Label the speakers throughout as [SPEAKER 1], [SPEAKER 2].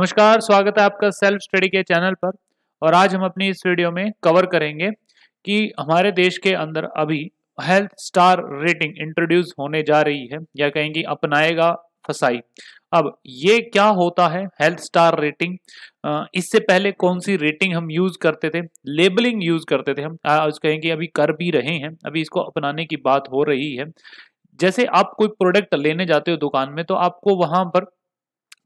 [SPEAKER 1] नमस्कार स्वागत है आपका सेल्फ स्टडी के चैनल पर और आज हम अपनी इस वीडियो में कवर करेंगे कि हमारे देश के अंदर अभी हेल्थ स्टार रेटिंग इंट्रोड्यूस होने जा रही है या कहेंगे अपनाएगा फसाई अब ये क्या होता है हेल्थ स्टार रेटिंग इससे पहले कौन सी रेटिंग हम यूज करते थे लेबलिंग यूज करते थे हम आज कहेंगे अभी कर भी रहे हैं अभी इसको अपनाने की बात हो रही है जैसे आप कोई प्रोडक्ट लेने जाते हो दुकान में तो आपको वहां पर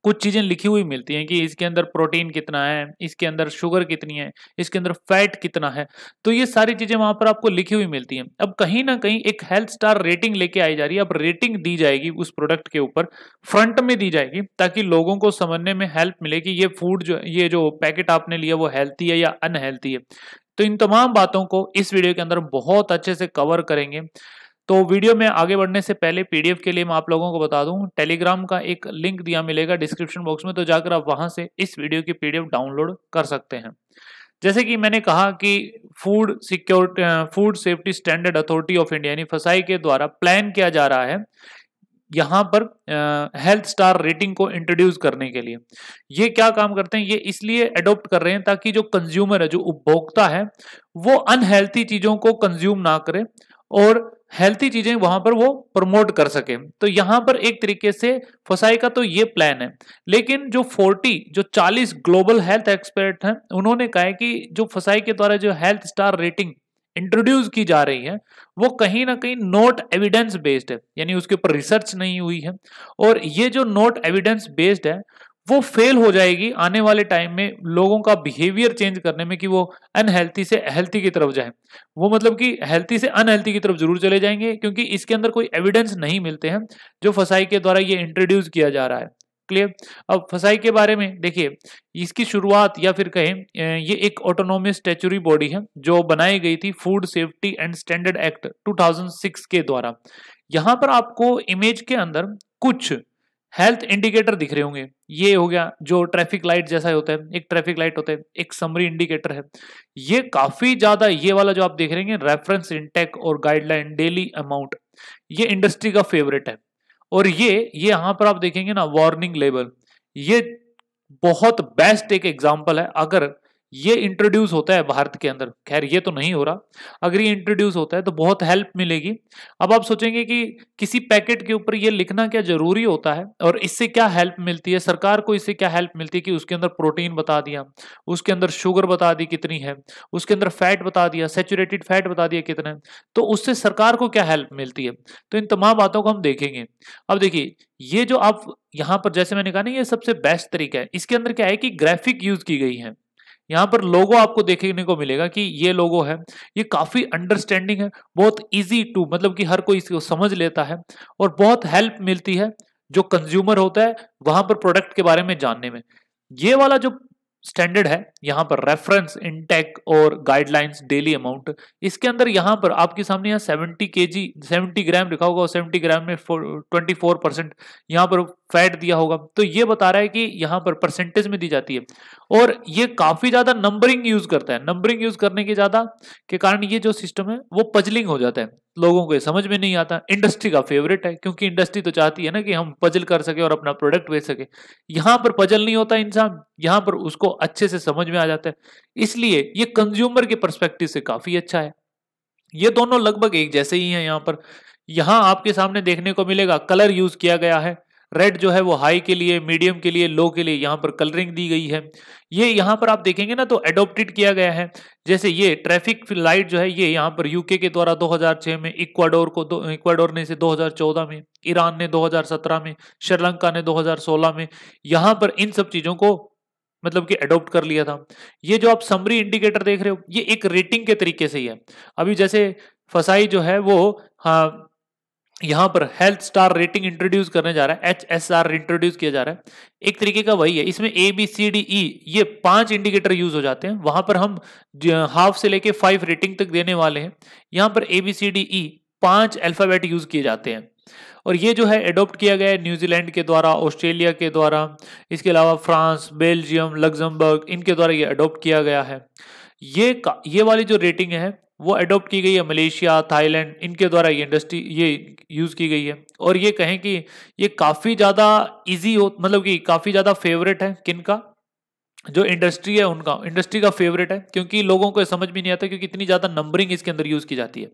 [SPEAKER 1] कुछ चीज़ें लिखी हुई मिलती हैं कि इसके अंदर प्रोटीन कितना है इसके अंदर शुगर कितनी है इसके अंदर फैट कितना है तो ये सारी चीज़ें वहां पर आपको लिखी हुई मिलती हैं अब कहीं ना कहीं एक हेल्थ स्टार रेटिंग लेके आई जा रही है अब रेटिंग दी जाएगी उस प्रोडक्ट के ऊपर फ्रंट में दी जाएगी ताकि लोगों को समझने में हेल्प मिले कि ये फूड जो ये जो पैकेट आपने लिया वो हेल्थी है या अनहेल्थी है तो इन तमाम बातों को इस वीडियो के अंदर बहुत अच्छे से कवर करेंगे तो वीडियो में आगे बढ़ने से पहले पीडीएफ के लिए मैं आप लोगों को बता दूं टेलीग्राम का एक लिंक दिया मिलेगा डिस्क्रिप्शन बॉक्स में तो जाकर आप वहां से इस वीडियो की पीडीएफ डाउनलोड कर सकते हैं जैसे कि मैंने कहा कि food security food safety standard authority of India यानी फसाई के द्वारा प्लान किया जा रहा है यहाँ पर हेल्थ स्टार रेटिंग को इंट्रोड्यूस करने के लिए ये क्या काम करते हैं ये इसलिए एडोप्ट कर रहे हैं ताकि जो कंज्यूमर है जो उपभोक्ता है वो अनहेल्थी चीज़ों को कंज्यूम ना करे और हेल्थी चीजें वहां पर वो प्रमोट कर सके तो यहां पर एक तरीके से फसाई का तो ये प्लान है लेकिन जो 40 जो 40 ग्लोबल हेल्थ एक्सपर्ट हैं उन्होंने कहा है कि जो फसाई के द्वारा जो हेल्थ स्टार रेटिंग इंट्रोड्यूस की जा रही है वो कहीं ना कहीं नोट एविडेंस बेस्ड है यानी उसके ऊपर रिसर्च नहीं हुई है और ये जो नोट एविडेंस बेस्ड है वो फेल हो जाएगी आने वाले टाइम में लोगों का बिहेवियर चेंज करने में कि वो अनहेल्थी से हेल्थी की तरफ जाए वो मतलब कि हेल्थी से अनहेल्थी की तरफ जरूर चले जाएंगे क्योंकि इसके अंदर कोई एविडेंस नहीं मिलते हैं जो फसाई के द्वारा ये इंट्रोड्यूस किया जा रहा है क्लियर अब फसाई के बारे में देखिए इसकी शुरुआत या फिर कहें ये एक ऑटोनोमस स्टेचुरी बॉडी है जो बनाई गई थी food safety and standard act two के द्वारा यहाँ पर आपको इमेज के अंदर कुछ हेल्थ इंडिकेटर दिख रहे होंगे ये हो गया जो ट्रैफिक लाइट जैसा होता है एक ट्रैफिक लाइट होता है एक समरी इंडिकेटर है ये काफी ज्यादा ये वाला जो आप देख रहे हैं रेफरेंस इंटेक और गाइडलाइन डेली अमाउंट ये इंडस्ट्री का फेवरेट है और ये ये यहां पर आप देखेंगे ना वार्निंग लेबल ये बहुत बेस्ट एक एग्जाम्पल है अगर ये इंट्रोड्यूस होता है भारत के अंदर खैर ये तो नहीं हो रहा अगर ये इंट्रोड्यूस होता है तो बहुत हेल्प मिलेगी अब आप सोचेंगे कि किसी पैकेट के ऊपर ये लिखना क्या जरूरी होता है और इससे क्या हेल्प मिलती है सरकार को इससे क्या हेल्प मिलती है कि उसके अंदर प्रोटीन बता दिया उसके अंदर शुगर बता दी कितनी है उसके अंदर फैट बता दिया सेचुरेटेड फैट बता दिया कितना है तो उससे सरकार को क्या हेल्प मिलती है तो इन तमाम बातों को हम देखेंगे अब देखिए ये जो आप यहाँ पर जैसे मैंने कहा ना ये सबसे बेस्ट तरीका है इसके अंदर क्या है कि ग्राफिक यूज की गई है यहाँ पर लोगो आपको देखने को मिलेगा कि ये लोगो है ये काफ़ी अंडरस्टैंडिंग है बहुत इजी टू मतलब कि हर कोई इसको समझ लेता है और बहुत हेल्प मिलती है जो कंज्यूमर होता है वहां पर प्रोडक्ट के बारे में जानने में ये वाला जो स्टैंडर्ड है यहाँ पर रेफरेंस इनटेक और गाइडलाइंस डेली अमाउंट इसके अंदर यहाँ पर आपके सामने यहाँ सेवेंटी के जी सेवेंटी ग्राम लिखा होगा और सेवेंटी ग्राम में ट्वेंटी फोर परसेंट यहाँ पर फैट दिया होगा तो ये बता रहा है कि यहाँ पर परसेंटेज में दी जाती है और ये काफी ज्यादा नंबरिंग यूज करता है नंबरिंग यूज करने के ज्यादा के कारण ये जो सिस्टम है वो पजलिंग हो जाता है लोगों को समझ में नहीं आता इंडस्ट्री का फेवरेट है क्योंकि इंडस्ट्री तो चाहती है ना कि हम पजल कर सके और अपना प्रोडक्ट बेच सके यहाँ पर पजल नहीं होता इंसान यहाँ पर उसको अच्छे से समझ में आ जाता है इसलिए ये कंज्यूमर के परस्पेक्टिव से काफी अच्छा है ये दोनों लगभग एक जैसे ही है यहाँ पर यहाँ आपके सामने देखने को मिलेगा कलर यूज किया गया है रेड जो है वो हाई के लिए मीडियम के लिए लो के लिए यहाँ पर कलरिंग दी गई है ये यहाँ पर आप देखेंगे ना तो एडोप्टेड किया गया है जैसे ये ट्रैफिक लाइट जो है ये यहाँ पर यूके के द्वारा 2006 में इक्वाडोर को दो इक्वाडोर ने इसे 2014 में ईरान ने 2017 में श्रीलंका ने 2016 में यहाँ पर इन सब चीज़ों को मतलब कि अडोप्ट कर लिया था ये जो आप समरी इंडिकेटर देख रहे हो ये एक रेटिंग के तरीके से ही है अभी जैसे फसाई जो है वो हाँ यहां पर हेल्थ स्टार रेटिंग इंट्रोड्यूस करने जा रहा है एच एस आर इंट्रोड्यूस किया जा रहा है एक तरीके का वही है इसमें A B C D E ये पांच इंडिकेटर यूज हो जाते हैं वहां पर हम हाफ से लेके फाइव रेटिंग तक देने वाले हैं यहां पर A B C D E पांच अल्फाबेट यूज किए जाते हैं और ये जो है एडोप्ट किया गया है न्यूजीलैंड के द्वारा ऑस्ट्रेलिया के द्वारा इसके अलावा फ्रांस बेल्जियम लग्जमबर्ग इनके द्वारा ये अडोप्ट किया गया है ये ये वाली जो रेटिंग है वो अडोप्ट की गई है मलेशिया थाईलैंड इनके द्वारा ये इंडस्ट्री ये यूज़ की गई है और ये कहें कि ये काफ़ी ज़्यादा इजी हो मतलब कि काफ़ी ज़्यादा फेवरेट है किन का जो इंडस्ट्री है उनका इंडस्ट्री का फेवरेट है क्योंकि लोगों को समझ भी नहीं आता क्योंकि इतनी ज़्यादा नंबरिंग इसके अंदर यूज़ की जाती है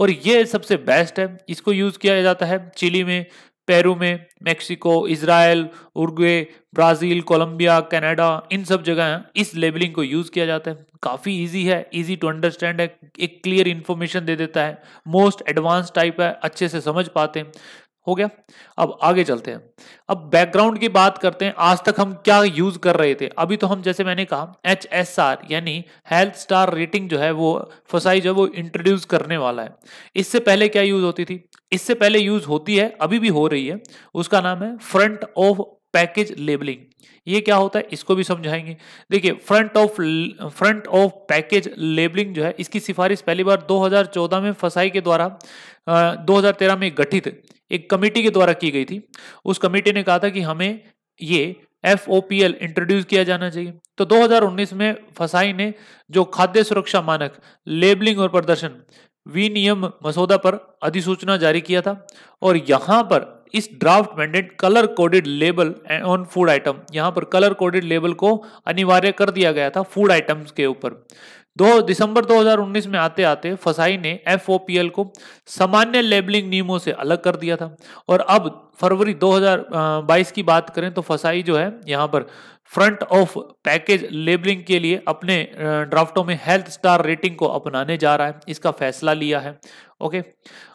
[SPEAKER 1] और ये सबसे बेस्ट है इसको यूज़ किया जाता है चिली में पेरू में Mexico Israel Uruguay Brazil Colombia Canada इन सब जगह इस लेबलिंग को यूज़ किया जाता है काफ़ी इजी है इजी टू अंडरस्टैंड है एक क्लियर इन्फॉर्मेशन दे देता है मोस्ट एडवांस टाइप है अच्छे से समझ पाते हैं हो गया अब आगे चलते हैं अब बैकग्राउंड की बात करते हैं आज तक हम क्या यूज कर रहे थे अभी तो हम जैसे मैंने कहा एच एस आर यानी हेल्थ स्टार रेटिंग जो है वो फसाई जो है वो इंट्रोड्यूस करने वाला है इससे पहले क्या यूज होती थी इससे पहले यूज होती है अभी भी हो रही है उसका नाम है फ्रंट ऑफ पैकेज लेबलिंग ये क्या होता है इसको भी समझाएंगे देखिए front of front of package labelling जो है इसकी सिफारिश पहली बार 2014 में फसाई के द्वारा आ, 2013 में गठित एक कमेटी के द्वारा की गई थी उस कमेटी ने कहा था कि हमें ये F O P L introduce किया जाना चाहिए तो 2019 में फसाई ने जो खाद्य सुरक्षा मानक लेबलिंग और प्रदर्शन विनियम मसौदा पर अधिसूचना जारी किया था और यहाँ पर इस draft mandate colour coded label on food item यहाँ पर कलर कोडेड लेबल को अनिवार्य कर दिया गया था फूड आइटम्स के ऊपर दो दिसंबर 2019 में आते आते फसाई ने एफ को सामान्य लेबलिंग नियमों से अलग कर दिया था और अब फरवरी 2022 की बात करें तो फसाई जो है यहाँ पर फ्रंट ऑफ पैकेज लेबलिंग के लिए अपने ड्राफ्टों में हेल्थ स्टार रेटिंग को अपनाने जा रहा है इसका फैसला लिया है ओके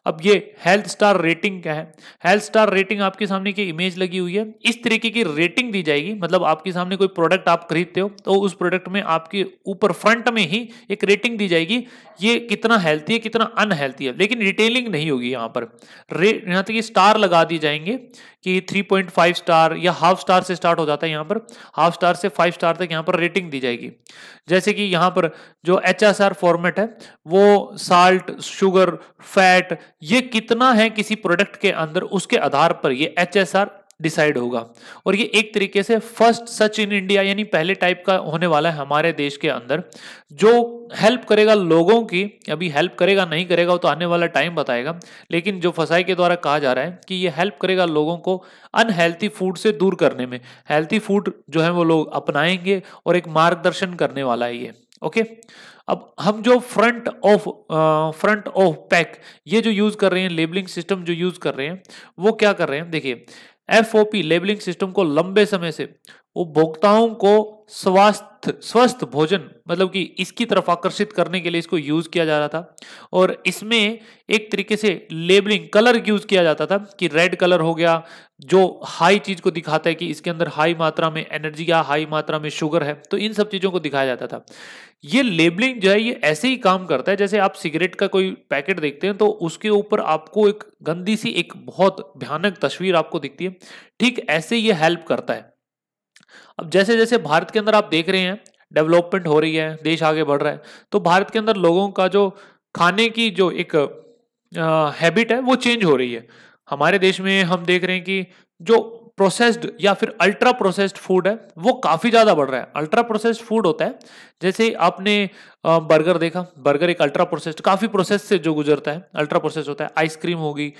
[SPEAKER 1] अब ये हेल्थ स्टार रेटिंग क्या है हेल्थ स्टार रेटिंग आपके सामने की इमेज लगी हुई है इस तरीके की रेटिंग दी जाएगी मतलब आपके सामने कोई प्रोडक्ट आप खरीदते हो तो उस प्रोडक्ट में आपके ऊपर फ्रंट में ही एक रेटिंग दी जाएगी ये कितना हेल्थी है कितना अनहेल्थी है लेकिन रिटेलिंग नहीं होगी यहाँ पर रेट यहाँ तक स्टार लगा दिए जाएंगे कि थ्री स्टार या हाफ स्टार से स्टार्ट हो जाता है यहाँ पर हाफ स्टार से फाइव स्टार तक यहाँ पर रेटिंग दी जाएगी जैसे कि यहाँ पर जो एच फॉर्मेट है वो साल्ट शुगर फैट ये कितना है किसी प्रोडक्ट के अंदर उसके आधार पर ये एच डिसाइड होगा और ये एक तरीके से फर्स्ट सच इन इंडिया यानी पहले टाइप का होने वाला है हमारे देश के अंदर जो हेल्प करेगा लोगों की अभी हेल्प करेगा नहीं करेगा वो तो आने वाला टाइम बताएगा लेकिन जो फसाई के द्वारा कहा जा रहा है कि ये हेल्प करेगा लोगों को अनहेल्थी फूड से दूर करने में हेल्थी फूड जो है वो लोग अपनाएंगे और एक मार्गदर्शन करने वाला है ये ओके अब हम जो front of front of pack ये जो यूज कर रहे हैं लेबलिंग सिस्टम जो यूज कर रहे हैं वो क्या कर रहे हैं देखिए F O P labelling system को लंबे समय से उपभोक्ताओं को स्वास्थ्य स्वस्थ भोजन मतलब कि इसकी तरफ आकर्षित करने के लिए इसको यूज किया जा रहा था और इसमें एक तरीके से लेबलिंग कलर यूज किया जाता था कि रेड कलर हो गया जो हाई चीज को दिखाता है कि इसके अंदर हाई मात्रा में एनर्जी या हाई मात्रा में शुगर है तो इन सब चीजों को दिखाया जाता था ये लेबलिंग जो है ये ऐसे ही काम करता है जैसे आप सिगरेट का कोई पैकेट देखते हैं तो उसके ऊपर आपको एक गंदी सी एक बहुत भयानक तस्वीर आपको दिखती है ठीक ऐसे ये हेल्प करता है अब जैसे जैसे भारत के अंदर आप देख रहे हैं डेवलपमेंट हो रही है देश आगे बढ़ रहा है तो भारत के अंदर लोगों का जो खाने की जो एक हैबिट है वो चेंज हो रही है हमारे देश में हम देख रहे हैं कि जो प्रोसेस्ड या फिर अल्ट्रा प्रोसेस्ड फूड है वो काफ़ी ज़्यादा बढ़ रहा है अल्ट्रा प्रोसेस्ड फूड होता है जैसे आपने बर्गर देखा बर्गर एक अल्ट्रा प्रोसेस्ड काफ़ी प्रोसेस से जो गुजरता है अल्ट्रा प्रोसेस्ड होता है आइसक्रीम होगी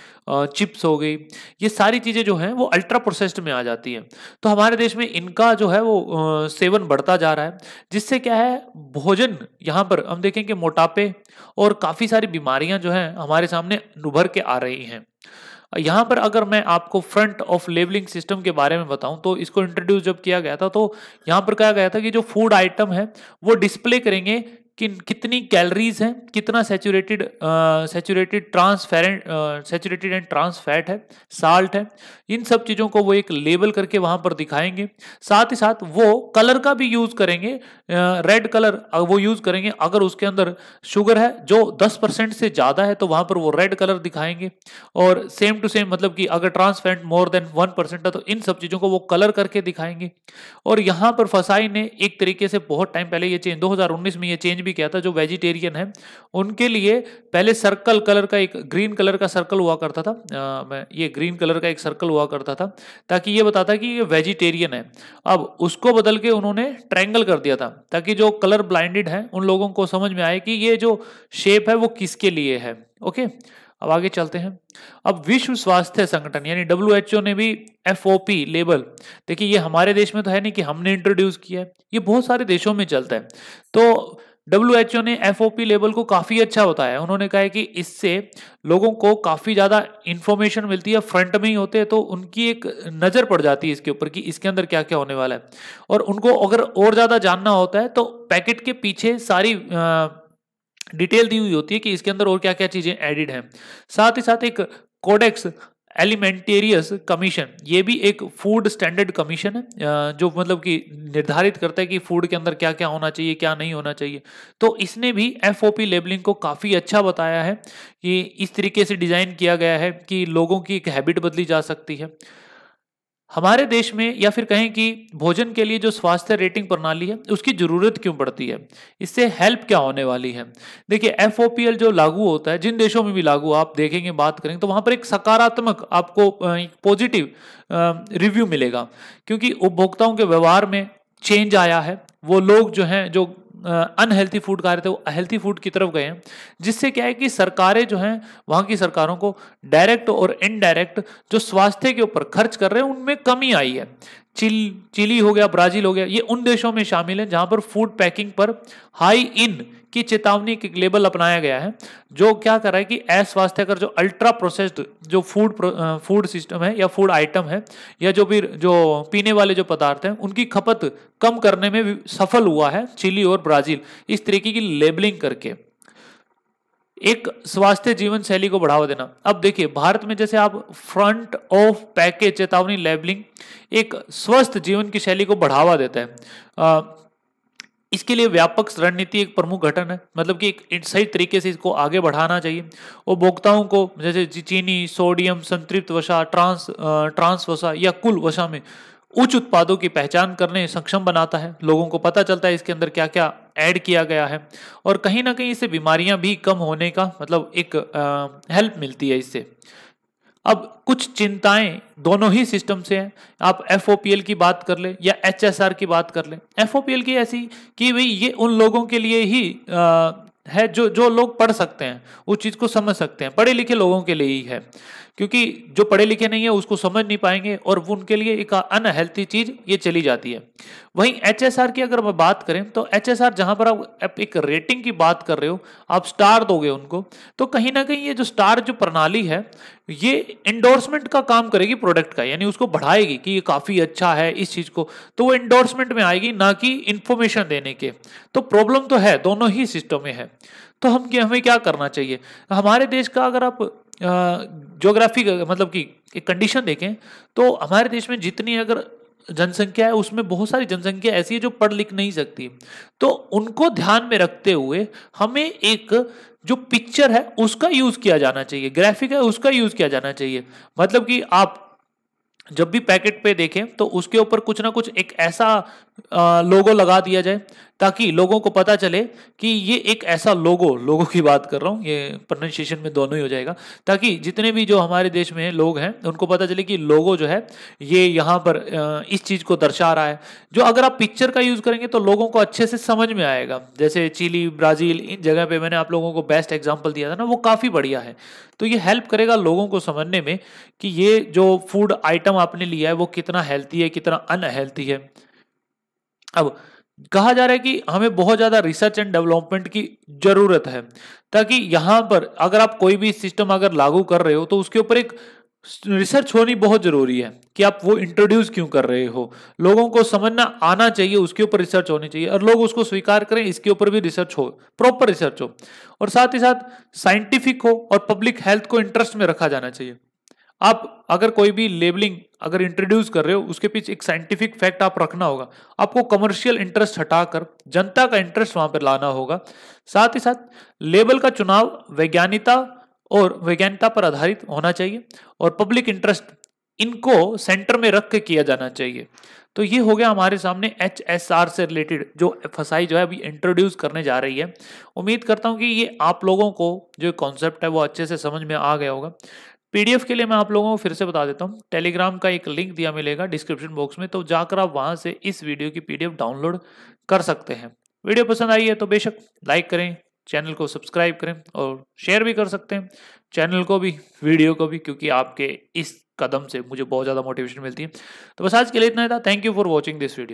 [SPEAKER 1] चिप्स हो गई ये सारी चीज़ें जो हैं वो अल्ट्रा प्रोसेस्ड में आ जाती हैं तो हमारे देश में इनका जो है वो सेवन बढ़ता जा रहा है जिससे क्या है भोजन यहाँ पर हम देखें कि मोटापे और काफ़ी सारी बीमारियाँ जो हैं हमारे सामने उभर के आ रही हैं यहाँ पर अगर मैं आपको फ्रंट ऑफ लेबलिंग सिस्टम के बारे में बताऊं तो इसको इंट्रोड्यूस जब किया गया था तो यहाँ पर कहा गया था कि जो फूड आइटम है वो डिस्प्ले करेंगे किन कितनी कैलोरीज हैं कितना सेचूरेटेड सेचूरेटेड ट्रांसफेरेंट सेचूरेटेड एंड ट्रांस फैट है साल्ट है इन सब चीज़ों को वो एक लेबल करके वहाँ पर दिखाएंगे साथ ही साथ वो कलर का भी यूज़ करेंगे रेड uh, कलर वो यूज़ करेंगे अगर उसके अंदर शुगर है जो 10 परसेंट से ज़्यादा है तो वहाँ पर वो रेड कलर दिखाएंगे और सेम टू सेम मतलब कि अगर ट्रांसफेरेंट मोर देन वन परसेंट है तो इन सब चीज़ों को वो कलर करके दिखाएंगे और यहाँ पर फसाई ने एक तरीके से बहुत टाइम पहले ये चेंज दो में ये चेंज भी किया था जो वेजिटेरियन है उनके लिए पहले सर्कल कलर का एक ग्रीन कलर का सर्कल हुआ करता था आ, मैं ये ग्रीन कलर का एक सर्कल हुआ करता था ताकि ये बताता कि ये वेजिटेरियन है अब उसको बदल के उन्होंने ट्रैंगल कर दिया था ताकि जो कलर ब्लाइंडेड है उन लोगों को समझ में आए कि ये जो शेप है वो किसके लिए है ओके अब आगे चलते हैं अब विश्व स्वास्थ्य संगठन यानी डब्ल्यू ने भी एफ लेबल देखिए ये हमारे देश में तो है नहीं कि हमने इंट्रोड्यूस किया है ये बहुत सारे देशों में चलता है तो डब्ल्यू ने एफ लेवल को काफ़ी अच्छा बताया उन्होंने कहा है कि इससे लोगों को काफ़ी ज़्यादा इन्फॉर्मेशन मिलती है फ्रंट में ही होते हैं तो उनकी एक नज़र पड़ जाती है इसके ऊपर कि इसके अंदर क्या क्या होने वाला है और उनको अगर और ज़्यादा जानना होता है तो पैकेट के पीछे सारी डिटेल दी हुई होती है कि इसके अंदर और क्या क्या चीज़ें एडिड हैं साथ ही साथ एक कोडेक्स एलिमेंटेरियस कमीशन ये भी एक फूड स्टैंडर्ड कमीशन है जो मतलब कि निर्धारित करता है कि फूड के अंदर क्या क्या होना चाहिए क्या नहीं होना चाहिए तो इसने भी एफ लेबलिंग को काफ़ी अच्छा बताया है कि इस तरीके से डिज़ाइन किया गया है कि लोगों की एक हैबिट बदली जा सकती है हमारे देश में या फिर कहें कि भोजन के लिए जो स्वास्थ्य रेटिंग प्रणाली है उसकी ज़रूरत क्यों पड़ती है इससे हेल्प क्या होने वाली है देखिए एफ जो लागू होता है जिन देशों में भी लागू आप देखेंगे बात करेंगे तो वहाँ पर एक सकारात्मक आपको पॉजिटिव रिव्यू मिलेगा क्योंकि उपभोक्ताओं के व्यवहार में चेंज आया है वो लोग जो हैं जो अनहेल्थी फूड खा रहे थे वो हेल्थी फूड की तरफ गए हैं जिससे क्या है कि सरकारें जो हैं वहाँ की सरकारों को डायरेक्ट और इनडायरेक्ट जो स्वास्थ्य के ऊपर खर्च कर रहे हैं उनमें कमी आई है चिल चिली हो गया ब्राजील हो गया ये उन देशों में शामिल है जहां पर फूड पैकिंग पर हाई इन की चेतावनी के लेबल अपनाया गया है जो क्या कर रहा है कि अस्वास्थ्य कर जो अल्ट्रा प्रोसेस्ड जो फूड फूड सिस्टम है या फूड आइटम है या जो भी जो पीने वाले जो पदार्थ हैं उनकी खपत कम करने में सफल हुआ है चिली और ब्राजील इस तरीके की लेबलिंग करके एक स्वास्थ्य जीवन शैली को बढ़ावा देना अब देखिए भारत में जैसे आप फ्रंट ऑफ पैकेज चेतावनी लेबलिंग एक स्वस्थ जीवन की शैली को बढ़ावा देता है आ, इसके लिए व्यापक रणनीति एक प्रमुख घटन है मतलब कि एक सही तरीके से इसको आगे बढ़ाना चाहिए उपभोक्ताओं को जैसे चीनी सोडियम संतृप्त वसा ट्रांस ट्रांस वसा या कुल वसा में उच्च उत्पादों की पहचान करने सक्षम बनाता है लोगों को पता चलता है इसके अंदर क्या क्या ऐड किया गया है और कहीं ना कहीं इससे बीमारियां भी कम होने का मतलब एक हेल्प मिलती है इससे अब कुछ चिंताएं दोनों ही सिस्टम से हैं आप एफ की बात कर ले या एच की बात कर ले एफ की ऐसी कि भाई ये उन लोगों के लिए ही आ, है जो जो लोग पढ़ सकते हैं उस चीज़ को समझ सकते हैं पढ़े लिखे लोगों के लिए ही है क्योंकि जो पढ़े लिखे नहीं है उसको समझ नहीं पाएंगे और वो उनके लिए एक अनहेल्थी चीज ये चली जाती है वहीं एच की अगर बात करें तो एच एस जहां पर आप एक रेटिंग की बात कर रहे हो आप स्टार दोगे उनको तो कहीं ना कहीं ये जो स्टार जो प्रणाली है ये इंडोर्समेंट का काम करेगी प्रोडक्ट का यानी उसको बढ़ाएगी कि ये काफी अच्छा है इस चीज को तो वो इंडोर्समेंट में आएगी ना कि इंफॉर्मेशन देने के तो प्रॉब्लम तो है दोनों ही सिस्टम में है तो हम हमें क्या करना चाहिए हमारे देश का अगर आप जोग्राफी मतलब कि एक कंडीशन देखें तो हमारे देश में जितनी अगर जनसंख्या है उसमें बहुत सारी जनसंख्या ऐसी है जो पढ़ लिख नहीं सकती तो उनको ध्यान में रखते हुए हमें एक जो पिक्चर है उसका यूज किया जाना चाहिए ग्राफिक है उसका यूज किया जाना चाहिए मतलब कि आप जब भी पैकेट पे देखें तो उसके ऊपर कुछ ना कुछ एक ऐसा लोगो लगा दिया जाए ताकि लोगों को पता चले कि ये एक ऐसा लोगो लोगों की बात कर रहा हूँ ये प्रोनाउंसिएशन में दोनों ही हो जाएगा ताकि जितने भी जो हमारे देश में लोग हैं उनको पता चले कि लोगो जो है ये यहाँ पर इस चीज़ को दर्शा रहा है जो अगर आप पिक्चर का यूज़ करेंगे तो लोगों को अच्छे से समझ में आएगा जैसे चिली ब्राज़ील इन जगह पर मैंने आप लोगों को बेस्ट एग्जाम्पल दिया था ना वो काफ़ी बढ़िया है तो ये हेल्प करेगा लोगों को समझने में कि ये जो फूड आइटम आपने लिया है वो कितना हेल्थी है कितना अनहेल्थी है अब कहा जा रहा है कि हमें बहुत ज़्यादा रिसर्च एंड डेवलपमेंट की ज़रूरत है ताकि यहाँ पर अगर आप कोई भी सिस्टम अगर लागू कर रहे हो तो उसके ऊपर एक रिसर्च होनी बहुत ज़रूरी है कि आप वो इंट्रोड्यूस क्यों कर रहे हो लोगों को समझना आना चाहिए उसके ऊपर रिसर्च होनी चाहिए और लोग उसको स्वीकार करें इसके ऊपर भी रिसर्च हो प्रॉपर रिसर्च हो और साथ ही साथ साइंटिफिक हो और पब्लिक हेल्थ को इंटरेस्ट में रखा जाना चाहिए आप अगर कोई भी लेबलिंग अगर इंट्रोड्यूस कर रहे हो उसके पीछे एक साइंटिफिक फैक्ट आप रखना होगा आपको कमर्शियल इंटरेस्ट हटाकर जनता का इंटरेस्ट वहां पर लाना होगा साथ ही साथ लेबल का चुनाव वैज्ञानिकता और वैज्ञानिकता पर आधारित होना चाहिए और पब्लिक इंटरेस्ट इनको सेंटर में रख के किया जाना चाहिए तो ये हो गया हमारे सामने एच एस आर से रिलेटेड जो एफ एस आई जो है अभी इंट्रोड्यूस करने जा रही है उम्मीद करता हूँ कि ये आप लोगों को जो कॉन्सेप्ट है वो अच्छे से समझ में आ गया होगा पीडीएफ के लिए मैं आप लोगों को फिर से बता देता हूँ टेलीग्राम का एक लिंक दिया मिलेगा डिस्क्रिप्शन बॉक्स में तो जाकर आप वहाँ से इस वीडियो की पीडीएफ डाउनलोड कर सकते हैं वीडियो पसंद आई है तो बेशक लाइक करें चैनल को सब्सक्राइब करें और शेयर भी कर सकते हैं चैनल को भी वीडियो को भी क्योंकि आपके इस कदम से मुझे बहुत ज़्यादा मोटिवेशन मिलती है तो बस आज के लिए इतना था thank you for watching this video